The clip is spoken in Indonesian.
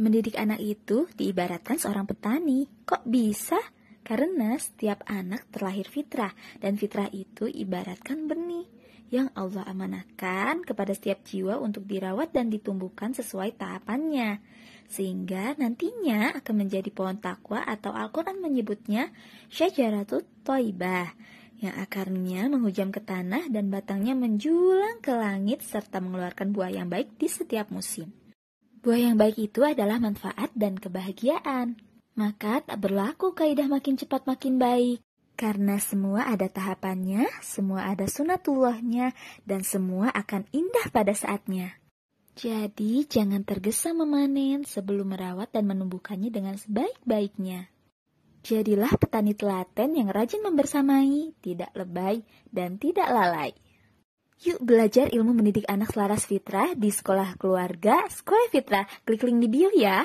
Mendidik anak itu diibaratkan seorang petani. Kok bisa? Karena setiap anak terlahir fitrah, dan fitrah itu ibaratkan benih yang Allah amanahkan kepada setiap jiwa untuk dirawat dan ditumbuhkan sesuai tahapannya. Sehingga nantinya akan menjadi pohon takwa atau Al-Quran menyebutnya syajaratut toibah yang akarnya menghujam ke tanah dan batangnya menjulang ke langit serta mengeluarkan buah yang baik di setiap musim. Buah yang baik itu adalah manfaat dan kebahagiaan. Maka tak berlaku kaidah makin cepat makin baik. Karena semua ada tahapannya, semua ada sunatullahnya, dan semua akan indah pada saatnya. Jadi, jangan tergesa memanen sebelum merawat dan menumbuhkannya dengan sebaik-baiknya. Jadilah petani telaten yang rajin membersamai, tidak lebay, dan tidak lalai. Yuk belajar ilmu mendidik anak selaras fitrah di sekolah keluarga Sekolah Fitrah. Klik link di bio ya.